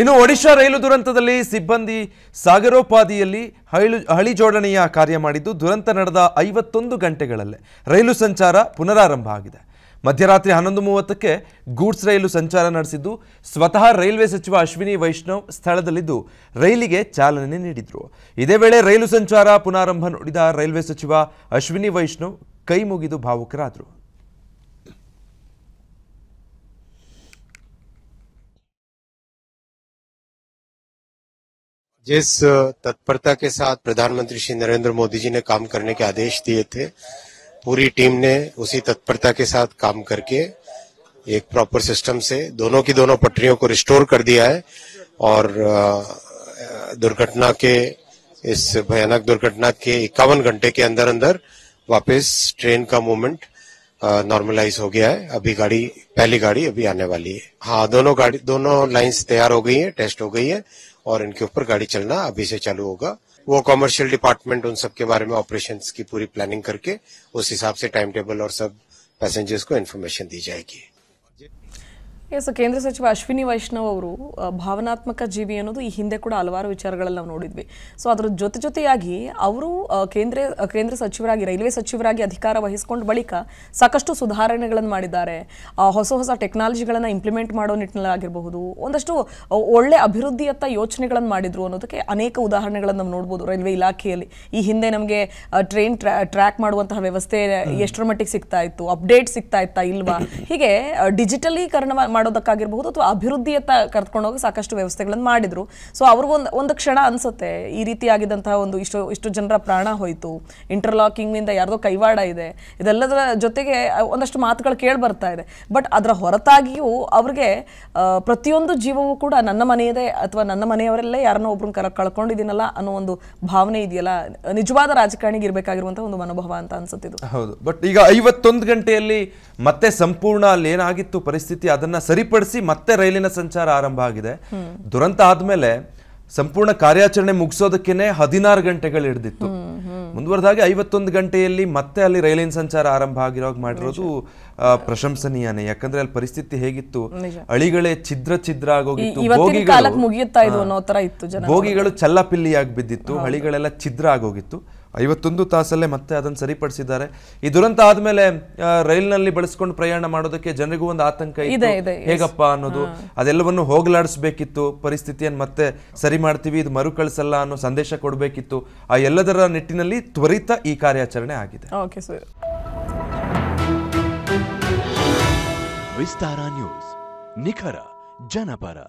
ಇನ್ನು ಒಡಿಶಾ ರೈಲು ದುರಂತದಲ್ಲಿ ಸಿಬ್ಬಂದಿ ಸಾಗರೋಪಾದಿಯಲ್ಲಿ ಹಳಿ ಹಳಿ ಜೋಡಣೆಯ ಕಾರ್ಯ ಮಾಡಿದ್ದು ದುರಂತ ನಡೆದ ಐವತ್ತೊಂದು ಗಂಟೆಗಳಲ್ಲೇ ರೈಲು ಸಂಚಾರ ಪುನರಾರಂಭ ಆಗಿದೆ ಮಧ್ಯರಾತ್ರಿ ಹನ್ನೊಂದು ಮೂವತ್ತಕ್ಕೆ ಗೂಡ್ಸ್ ರೈಲು ಸಂಚಾರ ನಡೆಸಿದ್ದು ಸ್ವತಃ ರೈಲ್ವೆ ಸಚಿವ ಅಶ್ವಿನಿ ವೈಷ್ಣವ್ ಸ್ಥಳದಲ್ಲಿದ್ದು ರೈಲಿಗೆ ಚಾಲನೆ ನೀಡಿದರು ಇದೇ ವೇಳೆ ರೈಲು ಸಂಚಾರ ಪುನಾರಂಭ ನೋಡಿದ ರೈಲ್ವೆ ಸಚಿವ ಅಶ್ವಿನಿ ವೈಷ್ಣವ್ ಕೈ ಮುಗಿದು ಭಾವುಕರಾದರು जिस तत्परता के साथ प्रधानमंत्री श्री नरेंद्र मोदी जी ने काम करने के आदेश दिए थे पूरी टीम ने उसी तत्परता के साथ काम करके एक प्रॉपर सिस्टम से दोनों की दोनों पटरियों को रिस्टोर कर दिया है और दुर्घटना के इस भयानक दुर्घटना के इक्यावन घंटे के अंदर अंदर वापस ट्रेन का मूवमेंट नॉर्मलाइज हो गया है अभी गाड़ी पहली गाड़ी अभी आने वाली है हाँ दोनों गाड़ी दोनों लाइंस तैयार हो गई है टेस्ट हो गई है और इनके ऊपर गाड़ी चलना अभी से चालू होगा वो कॉमर्शियल डिपार्टमेंट उन सबके बारे में ऑपरेशन की पूरी प्लानिंग करके उस हिसाब से टाइम टेबल और सब पैसेंजर्स को इन्फॉर्मेशन दी जाएगी ಎಸ್ ಕೇಂದ್ರ ಸಚಿವ ಅಶ್ವಿನಿ ವೈಷ್ಣವ್ ಅವರು ಭಾವನಾತ್ಮಕ ಜೀವಿ ಅನ್ನೋದು ಈ ಹಿಂದೆ ಕೂಡ ಹಲವಾರು ವಿಚಾರಗಳಲ್ಲಿ ನಾವು ನೋಡಿದ್ವಿ ಸೊ ಅದರ ಜೊತೆ ಜೊತೆಯಾಗಿ ಅವರು ಕೇಂದ್ರ ಕೇಂದ್ರ ಸಚಿವರಾಗಿ ರೈಲ್ವೆ ಸಚಿವರಾಗಿ ಅಧಿಕಾರ ವಹಿಸಿಕೊಂಡ ಬಳಿಕ ಸಾಕಷ್ಟು ಸುಧಾರಣೆಗಳನ್ನು ಮಾಡಿದ್ದಾರೆ ಹೊಸ ಹೊಸ ಟೆಕ್ನಾಲಜಿಗಳನ್ನು ಇಂಪ್ಲಿಮೆಂಟ್ ಮಾಡೋ ನಿಟ್ಟಿನಲ್ಲಿ ಆಗಿರಬಹುದು ಒಂದಷ್ಟು ಒಳ್ಳೆ ಅಭಿವೃದ್ಧಿಯತ್ತ ಯೋಚನೆಗಳನ್ನು ಮಾಡಿದ್ರು ಅನ್ನೋದಕ್ಕೆ ಅನೇಕ ಉದಾಹರಣೆಗಳನ್ನು ನಾವು ನೋಡ್ಬೋದು ರೈಲ್ವೆ ಇಲಾಖೆಯಲ್ಲಿ ಈ ಹಿಂದೆ ನಮಗೆ ಟ್ರೈನ್ ಟ್ರ್ಯಾಕ್ ಮಾಡುವಂತಹ ವ್ಯವಸ್ಥೆ ಎಷ್ಟರ ಮಟ್ಟಿಗೆ ಸಿಗ್ತಾ ಇತ್ತು ಅಪ್ಡೇಟ್ ಸಿಗ್ತಾ ಇತ್ತಾ ಇಲ್ವಾ ಹೀಗೆ ಡಿಜಿಟಲೀಕರಣ ಮಾಡೋದಕ್ಕಾಗಿರ್ಬಹುದು ಅಥವಾ ಅಭಿವೃದ್ಧಿಯತ್ತ ಕರ್ತ್ಕೊಂಡು ಹೋಗಿ ಸಾಕಷ್ಟು ವ್ಯವಸ್ಥೆಗಳನ್ನು ಮಾಡಿದ್ರು ಸೊ ಅವ್ರಿಗೊಂದು ಒಂದು ಕ್ಷಣ ಅನ್ಸುತ್ತೆ ಈ ರೀತಿಯಾಗಿದ್ದಂತಹ ಒಂದು ಇಷ್ಟು ಇಷ್ಟು ಜನರ ಪ್ರಾಣ ಹೋಯಿತು ಇಂಟರ್ಲಾಕಿಂಗ್ನಿಂದ ಯಾರ್ದೋ ಕೈವಾಡ ಇದೆ ಇದೆಲ್ಲದರ ಜೊತೆಗೆ ಒಂದಷ್ಟು ಮಾತುಗಳು ಕೇಳಿ ಬರ್ತಾ ಇದೆ ಬಟ್ ಅದರ ಹೊರತಾಗಿಯೂ ಅವ್ರಿಗೆ ಪ್ರತಿಯೊಂದು ಜೀವವೂ ಕೂಡ ನನ್ನ ಮನೆಯದೇ ಅಥವಾ ನನ್ನ ಮನೆಯವರಲ್ಲೇ ಯಾರನ್ನೋ ಒಬ್ರನ್ನ ಕರ ಕಳ್ಕೊಂಡಿದ್ದೀನಲ್ಲ ಅನ್ನೋ ಒಂದು ಭಾವನೆ ಇದೆಯಲ್ಲ ನಿಜವಾದ ರಾಜಕಾರಣಿಗೆ ಇರಬೇಕಾಗಿರುವಂತಹ ಒಂದು ಮನೋಭಾವ ಅಂತ ಅನ್ಸುತ್ತಿದ್ದು ಹೌದು ಬಟ್ ಈಗ ಐವತ್ತೊಂದು ಗಂಟೆಯಲ್ಲಿ ಮತ್ತೆ ಸಂಪೂರ್ಣ ಅಲ್ಲಿ ಏನಾಗಿತ್ತು ಪರಿಸ್ಥಿತಿ ಅದನ್ನ ಸರಿಪಡಿಸಿ ಮತ್ತೆ ರೈಲಿನ ಸಂಚಾರ ಆರಂಭ ಆಗಿದೆ ದುರಂತ ಆದ್ಮೇಲೆ ಸಂಪೂರ್ಣ ಕಾರ್ಯಾಚರಣೆ ಮುಗಿಸೋದಕ್ಕೇನೆ ಹದಿನಾರು ಗಂಟೆಗಳು ಹಿಡಿದಿತ್ತು ಮುಂದುವರೆದಾಗೆ ಐವತ್ತೊಂದು ಗಂಟೆಯಲ್ಲಿ ಮತ್ತೆ ಅಲ್ಲಿ ರೈಲಿನ ಸಂಚಾರ ಆರಂಭ ಆಗಿರೋ ಮಾಡಿರೋದು ಪ್ರಶಂಸನೀಯನೇ ಯಾಕಂದ್ರೆ ಅಲ್ಲಿ ಪರಿಸ್ಥಿತಿ ಹೇಗಿತ್ತು ಅಳಿಗಳೇ ಛಿದ್ರ ಛಿದ್ರ ಆಗೋಗಿತ್ತು ಬೋಗಿಗಳು ಚಲ್ಲಪಿಲ್ಲಿಯಾಗಿ ಬಿದ್ದಿತ್ತು ಹಳಿಗಳೆಲ್ಲ ಛಿದ್ರ ಆಗೋಗಿತ್ತು ಐವತ್ತೊಂದು ತಾಸಲ್ಲೇ ಮತ್ತೆ ಅದನ್ನು ಸರಿಪಡಿಸಿದ್ದಾರೆ ಈ ದುರಂತ ಆದ್ಮೇಲೆ ರೈಲ್ನಲ್ಲಿ ಬಳಸ್ಕೊಂಡು ಪ್ರಯಾಣ ಮಾಡೋದಕ್ಕೆ ಜನರಿಗೂ ಒಂದು ಆತಂಕ ಇದೆ ಹೇಗಪ್ಪ ಅನ್ನೋದು ಅದೆಲ್ಲವನ್ನು ಹೋಗಲಾಡಿಸ್ಬೇಕಿತ್ತು ಪರಿಸ್ಥಿತಿಯನ್ನು ಮತ್ತೆ ಸರಿ ಮಾಡ್ತೀವಿ ಇದು ಮರುಕಳಿಸಲ್ಲ ಅನ್ನೋ ಸಂದೇಶ ಕೊಡಬೇಕಿತ್ತು ಆ ಎಲ್ಲದರ ನಿಟ್ಟಿನಲ್ಲಿ ತ್ವರಿತ ಈ ಕಾರ್ಯಾಚರಣೆ ಆಗಿದೆ ಓಕೆ ಸರ್ ವಿಸ್ತಾರ ನ್ಯೂಸ್ ನಿಖರ ಜನಪರ